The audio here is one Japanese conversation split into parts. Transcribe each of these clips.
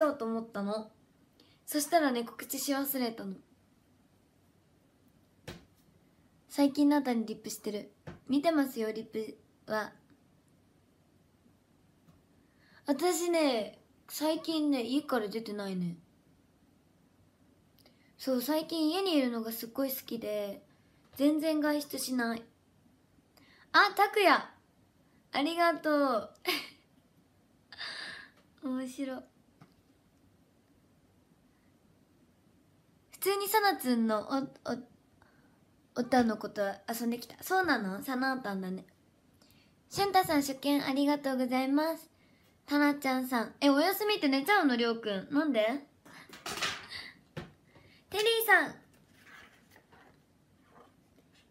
ようと思ったのそしたらね告知し忘れたの最近なあたにリップしてる見てますよリップは私ね最近ね家から出てないねそう最近家にいるのがすっごい好きで全然外出しないあっ拓やありがとう 面白い通にさなつんのおおおたのこと遊んできたそうなのさなたんだねしゅんたさん初見ありがとうございますたなちゃんさんえお休みって寝ちゃうのりょうくんなんでテリーさん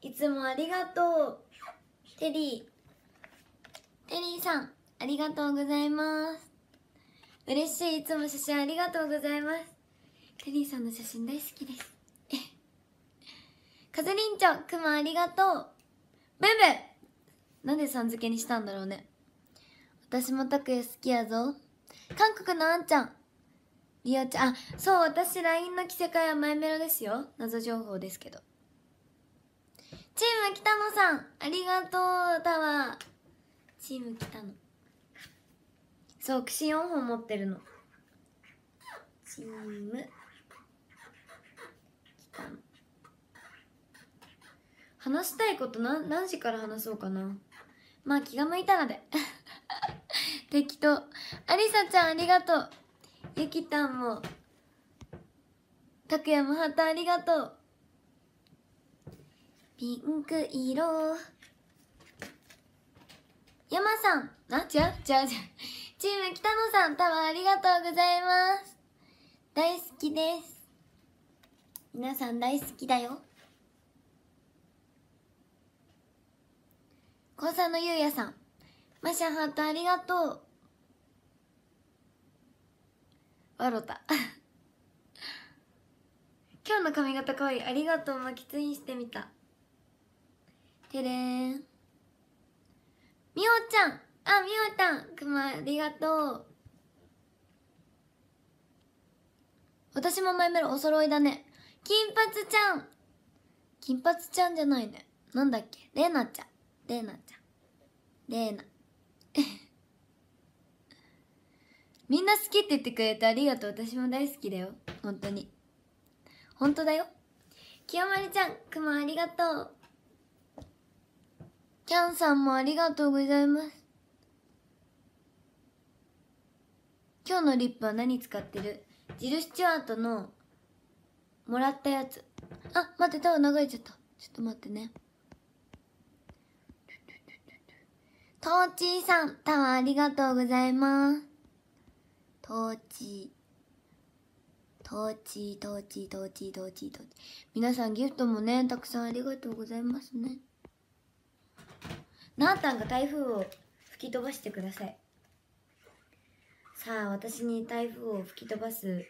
いつもありがとうテリーテリーさんありがとうございます嬉しいいつも写真ありがとうございますクリーさんの写真大好きですカズリンちゃんくまありがとうブブなんでさん付けにしたんだろうね私も拓也好きやぞ韓国のあんちゃんりおちゃんあそう私 LINE の着せ替えはマイメロですよ謎情報ですけどチーム北野さんありがとうタワーチーム北野そう串4本持ってるのチーム話したいこと何何時から話そうかなまあ気が向いたので 適当ありさちゃんありがとうゆきたんもたくやもハートありがとうピンク色山さんあ違う違う違うチーム北野さんタワーありがとうございます大好きです皆さん大好きだよ高3のゆうやさんマシャハートありがとうわろた 今日の髪型かわいいありがとう巻きツインしてみたてれんみおちゃんあみおちゃんくまありがとう私もマイメロお揃いだね金髪ちゃん金髪ちゃんじゃないねなんだっけレナちゃんレナちゃんレナ みんな好きって言ってくれてありがとう私も大好きだよ本当に本当だよ清丸ちゃんくまありがとうキャンさんもありがとうございます今日のリップは何使ってるジル・スチュアートのもらったやつあ待ってタオ流れちゃったちょっと待ってねトーチーさんタワーありがとうございますトーチートーチートーチートーチートーチートーチー皆さんギフトもねたくさんありがとうございますねなーたんが台風を吹き飛ばしてくださいさあ私に台風を吹き飛ばす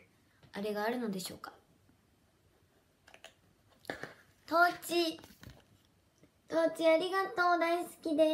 あれがあるのでしょうかトーチトーチありがとう大好きです